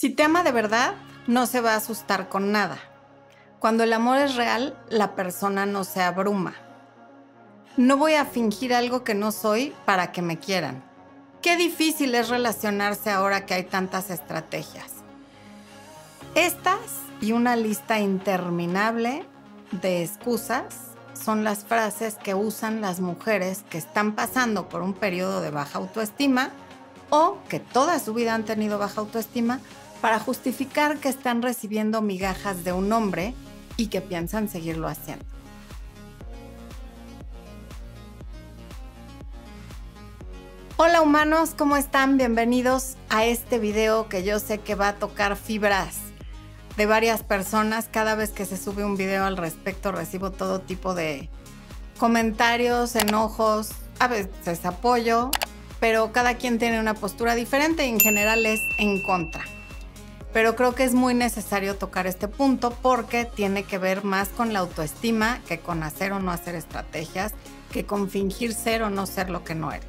Si te ama de verdad, no se va a asustar con nada. Cuando el amor es real, la persona no se abruma. No voy a fingir algo que no soy para que me quieran. Qué difícil es relacionarse ahora que hay tantas estrategias. Estas y una lista interminable de excusas son las frases que usan las mujeres que están pasando por un periodo de baja autoestima o que toda su vida han tenido baja autoestima para justificar que están recibiendo migajas de un hombre y que piensan seguirlo haciendo. Hola humanos, ¿cómo están? Bienvenidos a este video que yo sé que va a tocar fibras de varias personas. Cada vez que se sube un video al respecto recibo todo tipo de comentarios, enojos, a veces apoyo, pero cada quien tiene una postura diferente y en general es en contra pero creo que es muy necesario tocar este punto porque tiene que ver más con la autoestima que con hacer o no hacer estrategias, que con fingir ser o no ser lo que no eres.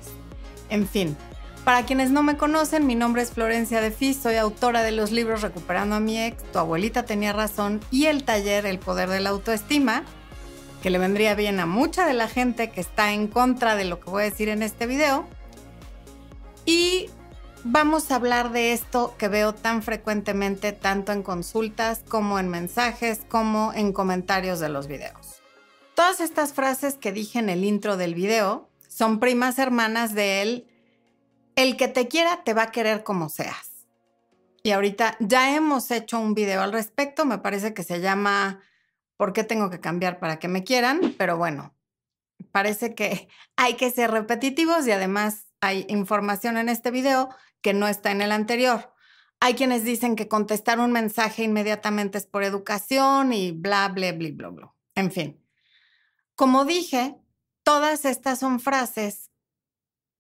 En fin, para quienes no me conocen, mi nombre es Florencia de Fis, soy autora de los libros Recuperando a mi ex, Tu abuelita tenía razón y el taller El poder de la autoestima, que le vendría bien a mucha de la gente que está en contra de lo que voy a decir en este video. Y vamos a hablar de esto que veo tan frecuentemente tanto en consultas como en mensajes como en comentarios de los videos. Todas estas frases que dije en el intro del video son primas hermanas de él. El que te quiera te va a querer como seas. Y ahorita ya hemos hecho un video al respecto, me parece que se llama ¿Por qué tengo que cambiar para que me quieran? Pero bueno, parece que hay que ser repetitivos y además hay información en este video que no está en el anterior. Hay quienes dicen que contestar un mensaje inmediatamente es por educación y bla, bla, bla, bla, bla. En fin. Como dije, todas estas son frases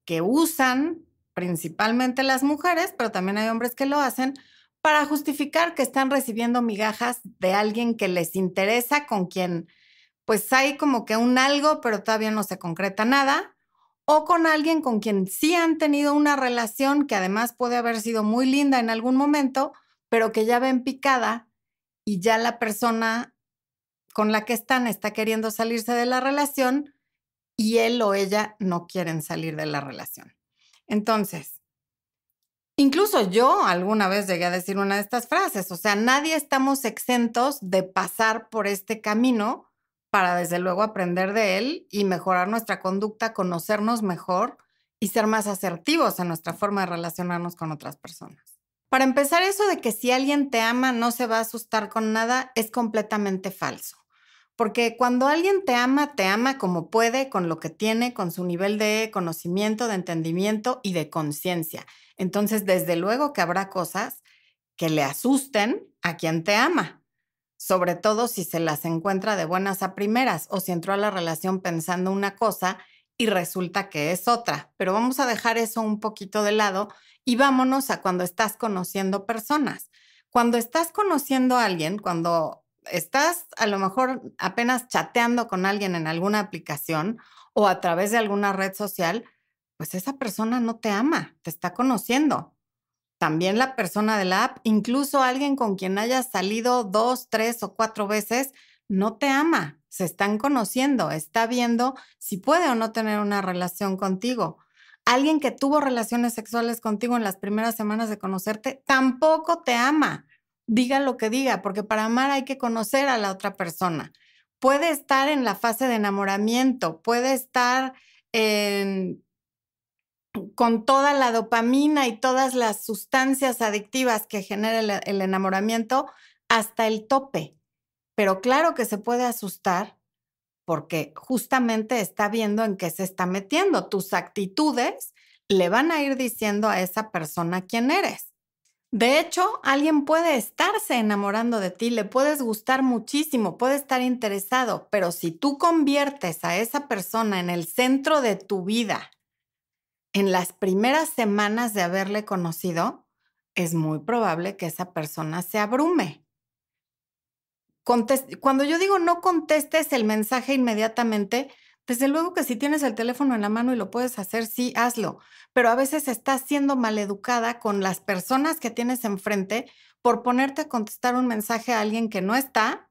que usan principalmente las mujeres, pero también hay hombres que lo hacen, para justificar que están recibiendo migajas de alguien que les interesa, con quien pues hay como que un algo, pero todavía no se concreta nada o con alguien con quien sí han tenido una relación que además puede haber sido muy linda en algún momento, pero que ya ven picada y ya la persona con la que están está queriendo salirse de la relación y él o ella no quieren salir de la relación. Entonces, incluso yo alguna vez llegué a decir una de estas frases, o sea, nadie estamos exentos de pasar por este camino para desde luego aprender de él y mejorar nuestra conducta, conocernos mejor y ser más asertivos en nuestra forma de relacionarnos con otras personas. Para empezar, eso de que si alguien te ama no se va a asustar con nada es completamente falso. Porque cuando alguien te ama, te ama como puede, con lo que tiene, con su nivel de conocimiento, de entendimiento y de conciencia. Entonces, desde luego que habrá cosas que le asusten a quien te ama sobre todo si se las encuentra de buenas a primeras o si entró a la relación pensando una cosa y resulta que es otra. Pero vamos a dejar eso un poquito de lado y vámonos a cuando estás conociendo personas. Cuando estás conociendo a alguien, cuando estás a lo mejor apenas chateando con alguien en alguna aplicación o a través de alguna red social, pues esa persona no te ama, te está conociendo también la persona de la app, incluso alguien con quien hayas salido dos, tres o cuatro veces, no te ama, se están conociendo, está viendo si puede o no tener una relación contigo. Alguien que tuvo relaciones sexuales contigo en las primeras semanas de conocerte tampoco te ama. Diga lo que diga, porque para amar hay que conocer a la otra persona. Puede estar en la fase de enamoramiento, puede estar en con toda la dopamina y todas las sustancias adictivas que genera el, enamoramiento hasta el tope. Pero claro que se puede asustar porque justamente está viendo en qué se está metiendo. Tus actitudes le van a ir diciendo a esa persona quién eres. De hecho, alguien puede estarse enamorando de ti, le puedes gustar muchísimo, puede estar interesado, pero si tú conviertes a esa persona en el centro de tu vida en las primeras semanas de haberle conocido, es muy probable que esa persona se abrume. Cuando yo digo no contestes el mensaje inmediatamente, desde luego que si tienes el teléfono en la mano y lo puedes hacer, sí, hazlo. Pero a veces estás siendo maleducada con las personas que tienes enfrente por ponerte a contestar un mensaje a alguien que no está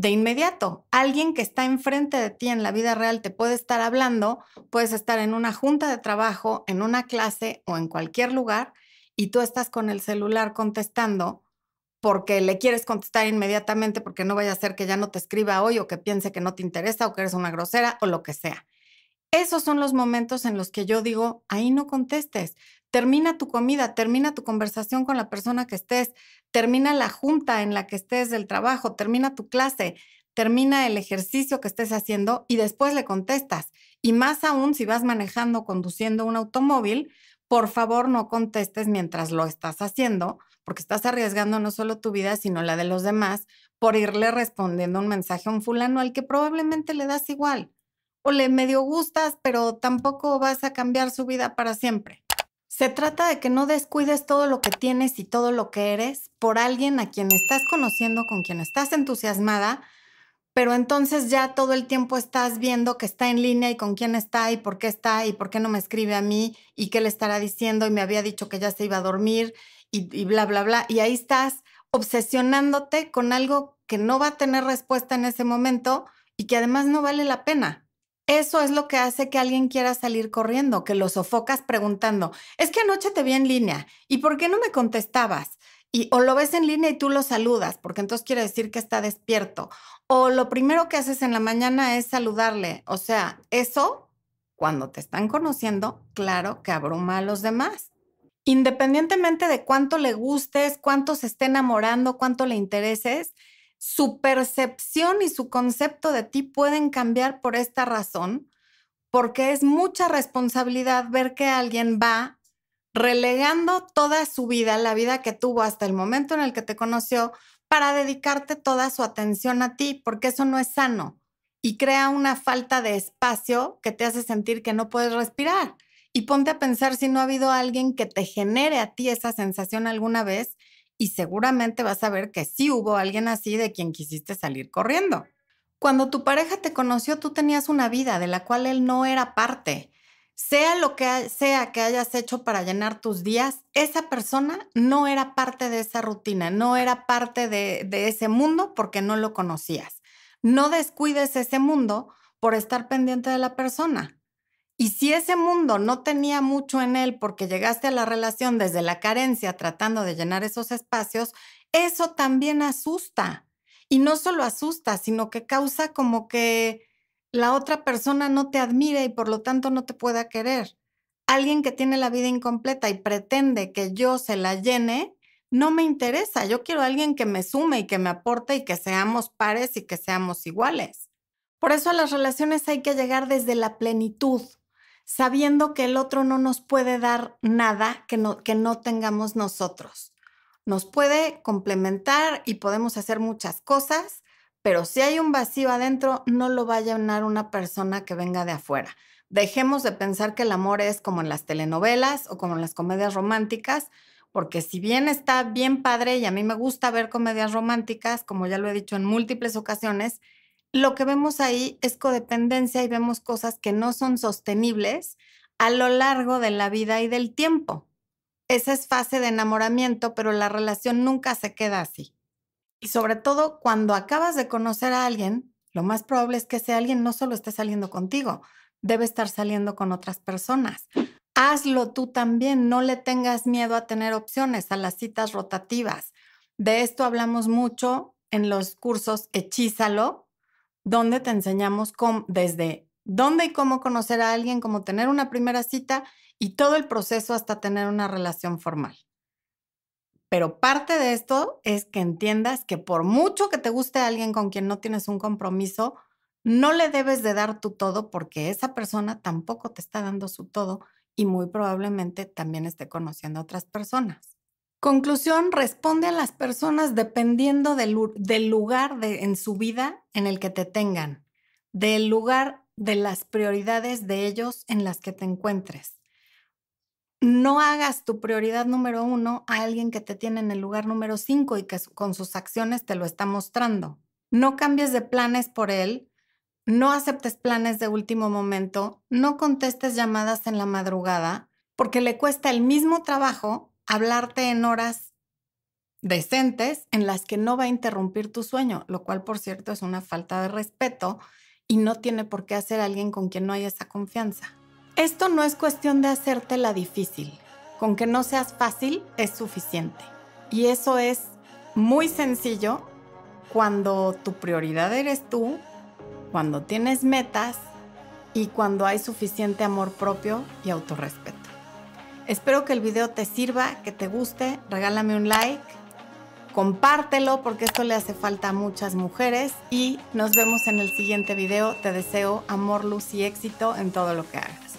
de inmediato. Alguien que está enfrente de ti en la vida real te puede estar hablando, puedes estar en una junta de trabajo, en una clase o en cualquier lugar y tú estás con el celular contestando porque le quieres contestar inmediatamente porque no vaya a ser que ya no te escriba hoy o que piense que no te interesa o que eres una grosera o lo que sea. Esos son los momentos en los que yo digo, ahí no contestes termina tu comida, termina tu conversación con la persona que estés, termina la junta en la que estés del trabajo, termina tu clase, termina el ejercicio que estés haciendo y después le contestas. Y más aún si vas manejando, conduciendo un automóvil, por favor no contestes mientras lo estás haciendo, porque estás arriesgando no solo tu vida, sino la de los demás por irle respondiendo un mensaje a un fulano al que probablemente le das igual o le medio gustas, pero tampoco vas a cambiar su vida para siempre. Se trata de que no descuides todo lo que tienes y todo lo que eres por alguien a quien estás conociendo, con quien estás entusiasmada, pero entonces ya todo el tiempo estás viendo que está en línea y con quién está y por qué está y por qué no me escribe a mí y qué le estará diciendo y me había dicho que ya se iba a dormir y, bla, bla, bla. Y ahí estás obsesionándote con algo que no va a tener respuesta en ese momento y que además no vale la pena. Eso es lo que hace que alguien quiera salir corriendo, que lo sofocas preguntando, es que anoche te vi en línea, ¿y por qué no me contestabas? Y, o lo ves en línea y tú lo saludas, porque entonces quiere decir que está despierto. O lo primero que haces en la mañana es saludarle. O sea, eso, cuando te están conociendo, claro que abruma a los demás. Independientemente de cuánto le gustes, cuánto se esté enamorando, cuánto le intereses, su percepción y su concepto de ti pueden cambiar por esta razón, porque es mucha responsabilidad ver que alguien va relegando toda su vida, la vida que tuvo hasta el momento en el que te conoció, para dedicarte toda su atención a ti, porque eso no es sano y crea una falta de espacio que te hace sentir que no puedes respirar. Y ponte a pensar si no ha habido alguien que te genere a ti esa sensación alguna vez y seguramente vas a ver que sí hubo alguien así de quien quisiste salir corriendo. Cuando tu pareja te conoció, tú tenías una vida de la cual él no era parte. Sea lo que sea que hayas hecho para llenar tus días, esa persona no era parte de esa rutina, no era parte de, de ese mundo porque no lo conocías. No descuides ese mundo por estar pendiente de la persona. Y si ese mundo no tenía mucho en él porque llegaste a la relación desde la carencia tratando de llenar esos espacios, eso también asusta. Y no solo asusta, sino que causa como que la otra persona no te admire y por lo tanto no te pueda querer. Alguien que tiene la vida incompleta y pretende que yo se la llene, no me interesa. Yo quiero a alguien que me sume y que me aporte y que seamos pares y que seamos iguales. Por eso a las relaciones hay que llegar desde la plenitud sabiendo que el otro no nos puede dar nada que no, que no tengamos nosotros. Nos puede complementar y podemos hacer muchas cosas, pero si hay un vacío adentro, no lo va a llenar una persona que venga de afuera. Dejemos de pensar que el amor es como en las telenovelas o como en las comedias románticas, porque si bien está bien padre y a mí me gusta ver comedias románticas, como ya lo he dicho en múltiples ocasiones, lo que vemos ahí es codependencia y vemos cosas que no son sostenibles a lo largo de la vida y del tiempo. Esa es fase de enamoramiento, pero la relación nunca se queda así. Y sobre todo cuando acabas de conocer a alguien, lo más probable es que ese alguien no solo esté saliendo contigo, debe estar saliendo con otras personas. Hazlo tú también, no le tengas miedo a tener opciones, a las citas rotativas. De esto hablamos mucho en los cursos Hechízalo, donde te enseñamos desde dónde y cómo conocer a alguien, cómo tener una primera cita y todo el proceso hasta tener una relación formal. Pero parte de esto es que entiendas que por mucho que te guste alguien con quien no tienes un compromiso, no le debes de dar tu todo porque esa persona tampoco te está dando su todo y muy probablemente también esté conociendo a otras personas. Conclusión, responde a las personas dependiendo del, lugar de, en su vida en el que te tengan, del lugar de las prioridades de ellos en las que te encuentres. No hagas tu prioridad número uno a alguien que te tiene en el lugar número cinco y que con sus acciones te lo está mostrando. No cambies de planes por él, no aceptes planes de último momento, no contestes llamadas en la madrugada, porque le cuesta el mismo trabajo hablarte en horas decentes en las que no va a interrumpir tu sueño, lo cual por cierto es una falta de respeto y no tiene por qué hacer alguien con quien no hay esa confianza. Esto no es cuestión de hacerte la difícil, con que no seas fácil es suficiente. Y eso es muy sencillo cuando tu prioridad eres tú, cuando tienes metas y cuando hay suficiente amor propio y autorrespeto. Espero que el video te sirva, que te guste. Regálame un like, compártelo porque esto le hace falta a muchas mujeres. Y nos vemos en el siguiente video. Te deseo amor, luz y éxito en todo lo que hagas.